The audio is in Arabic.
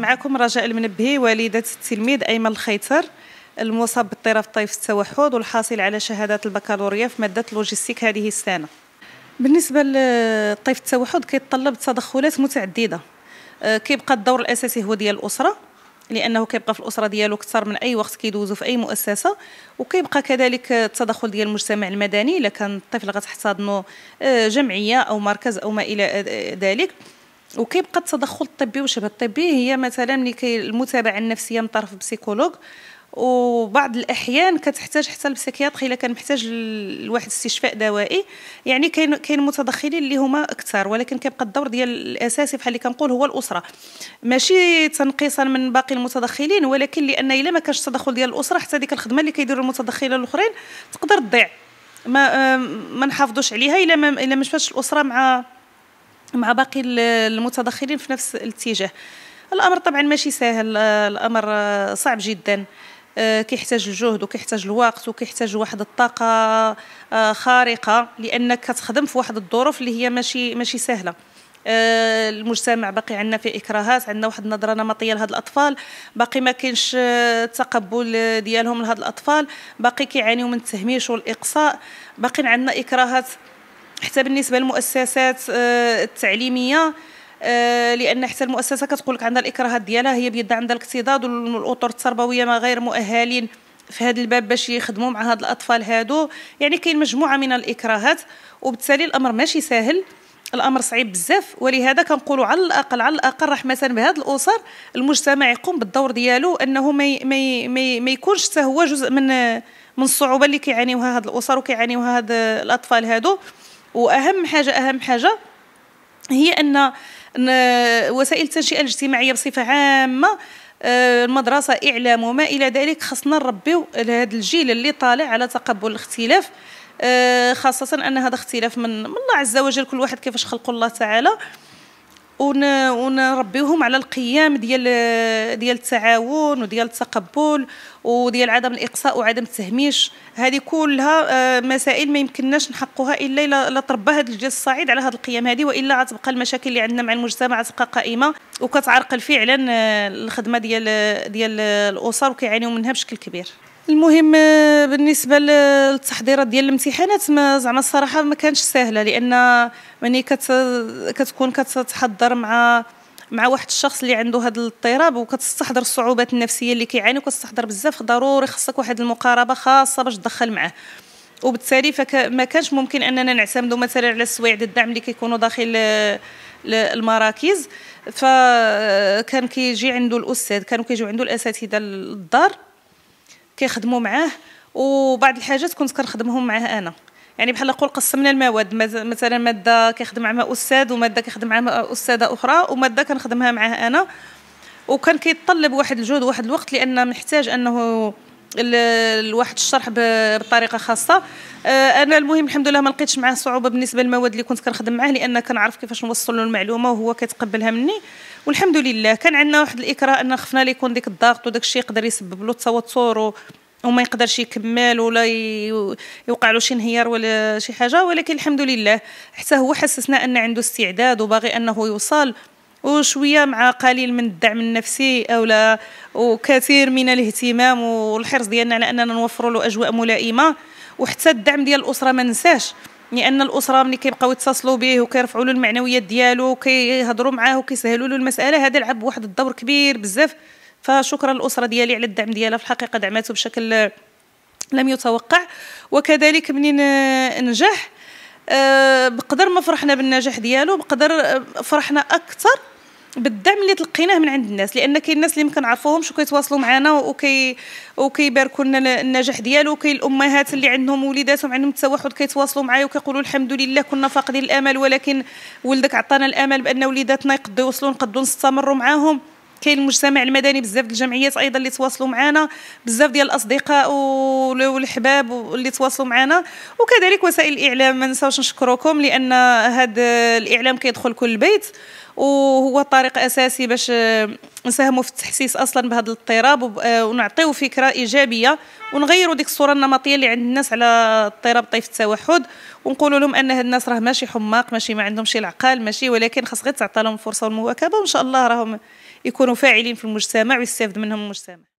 معكم رجاء المنبهي والدة التلميذ أيمن الخيتر المصاب باضطراب طيف التوحد والحاصل على شهادة البكالوريا في مادة اللوجستيك هذه السنة بالنسبة للطيف التوحد كيتطلب تدخلات متعددة آه، كيبقى الدور الأساسي هو ديال الأسرة لانه كيبقى في الاسره ديالو اكثر من اي وقت كيدوزو في اي مؤسسه وكيبقى كذلك التدخل ديال المجتمع المدني الا كان الطفل غتحتضنو آه، جمعيه او مركز او ما الى آه، ذلك وكيبقى التدخل الطبي وشبه الطبي هي مثلا ملي المتابعه النفسيه من طرف بسيكولوج وبعض الاحيان كتحتاج حتى البسيكياتري الا كان محتاج لواحد استشفاء دوائي يعني كاين كاين متدخلين اللي هما اكثر ولكن كيبقى الدور ديال الاساسي بحال اللي كنقول هو الاسره ماشي تنقيصا من باقي المتدخلين ولكن لان الا ما كانش التدخل ديال الاسره حتى ديك الخدمه اللي كيديروا المتدخلين الاخرين تقدر تضيع ما ما نحافظوش عليها الا ما الا ما الاسره مع مع باقي المتدخلين في نفس الاتجاه الامر طبعا ماشي سهل الامر صعب جدا آه، كيحتاج الجهد وكيحتاج الوقت وكيحتاج واحد الطاقه آه، خارقه لانك كتخدم في واحد الظروف اللي هي ماشي ماشي سهله آه، المجتمع باقي عندنا في اكراهات عندنا واحد النظره نمطيه لهاد الاطفال باقي ما كاينش التقبل ديالهم لهاد الاطفال باقي كيعانيو من التهميش والاقصاء باقي عندنا اكراهات حتى بالنسبه للمؤسسات آه، التعليميه آه، لان حتى المؤسسه كتقول لك عندها الاكراهات ديالها هي بيدها عندها الاكتضاد والاطر التربويه ما غير مؤهلين في هذا الباب باش يخدموا مع هاد الاطفال هادو يعني كاين مجموعه من الاكراهات وبالتالي الامر ماشي سهل الامر صعيب بزاف ولهذا كنقولوا على الاقل على الاقل رحمه بهاد الاسر المجتمع يقوم بالدور ديالو انه ما ما ما يكونش حتى هو جزء من من الصعوبه اللي كيعانيوها هاد الاسر وكيعانيوها هاد الاطفال هادو واهم حاجه اهم حاجه هي ان وسائل التنشئه الاجتماعيه بصفه عامه آه، المدرسه اعلام وما الى ذلك خصنا نربيو لهذا الجيل اللي طالع على تقبل الاختلاف آه، خاصه ان هذا اختلاف من, من الله عز وجل كل واحد كيفاش خلقه الله تعالى ونربيهم على القيام ديال ديال التعاون وديال التقبل وديال عدم الاقصاء وعدم التهميش هذه كلها آه، مسائل ما يمكنناش نحققها الا الا تربى هذا الجيل الصاعد على هذه القيم هذه والا غتبقى المشاكل اللي عندنا مع المجتمع تبقى قائمه وكتعرقل فعلا آه، الخدمه ديال ديال الاسر وكيعانيو منها بشكل كبير المهم بالنسبه للتحضيرات ديال الامتحانات ما زعما الصراحه ما كانش سهله لان ملي كت كتكون كتحضر مع مع واحد الشخص اللي عنده هذا الاضطراب وكتستحضر الصعوبات النفسيه اللي كيعاني وكتستحضر بزاف ضروري خصك واحد المقاربه خاصه باش تدخل معاه وبالتالي فما كانش ممكن اننا نعتمدوا مثلا على السويعد الدعم اللي كيكونوا داخل المراكز فكان كيجي عنده الاستاذ كانوا كيجيو عنده الاساتذه الدار كيخدموا معاه وبعض الحاجات كنت كنخدمهم معاه انا يعني بحال نقول قسمنا المواد مثلا ماده كيخدم مع استاذ وماده كيخدم مع استاذه اخرى وماده كنخدمها معاه انا وكان كيتطلب واحد الجهد واحد الوقت لان محتاج انه لواحد الشرح بطريقه خاصه آه، انا المهم الحمد لله ما لقيتش معاه صعوبه بالنسبه للمواد اللي كنت كنخدم معاه لان كنعرف كيفاش نوصل له المعلومه وهو كيتقبلها مني والحمد لله كان عندنا واحد الاكراه ان خفنا ليه يكون ديك الضغط وداك الشيء يقدر يسبب له التوتر وما يقدرش يكمل ولا يوقع له شي انهيار ولا شي حاجه ولكن الحمد لله حتى هو حسسنا ان عنده استعداد وباغي انه يوصل وشويه مع قليل من الدعم النفسي اولا وكثير من الاهتمام والحرص ديالنا على اننا نوفروا له اجواء ملائمه وحتى الدعم ديال الاسره ما ننساش لان الاسره ملي كيبقاو يتصلوا به وكيرفعوا له المعنويات ديالو وكيهضروا معاه وكيسهلوا له المساله هذا لعب واحد الدور كبير بزاف فشكرا الاسره ديالي على الدعم ديالها في الحقيقه دعمته بشكل لم يتوقع وكذلك منين نجح آه، بقدر ما فرحنا بالنجاح ديالو بقدر آه، فرحنا اكثر بالدعم اللي تلقيناه من عند الناس لان كاين الناس اللي ما كنعرفوهمش وكيتواصلوا معنا وكي وكيباركوا لنا النجاح ديالو وكاين الامهات اللي عندهم وليداتهم عندهم التوحد كيتواصلوا معايا وكيقولوا الحمد لله كنا فاقدين الامل ولكن ولدك عطانا الامل بان وليداتنا يقدروا يوصلوا نقدروا نستمروا معاهم كاين المجتمع المدني بزاف ديال الجمعيات ايضا اللي تواصلوا معنا بزاف ديال الاصدقاء والحباب اللي تواصلوا معنا وكذلك وسائل الاعلام ما نساوش نشكركم لان هذا الاعلام كيدخل كل بيت وهو طريق اساسي باش نساهموا في التحسيس اصلا بهذا الاضطراب آه، ونعطيو فكره ايجابيه ونغيروا ديك الصوره النمطيه اللي عند الناس على اضطراب طيف التوحد ونقولوا لهم ان هاد الناس راه ماشي حماق ماشي ما عندهمش العقل ماشي ولكن خاص غير تعطى لهم فرصه والمواكبه وان شاء الله راهم يكونوا فاعلين في المجتمع ويستافد منهم المجتمع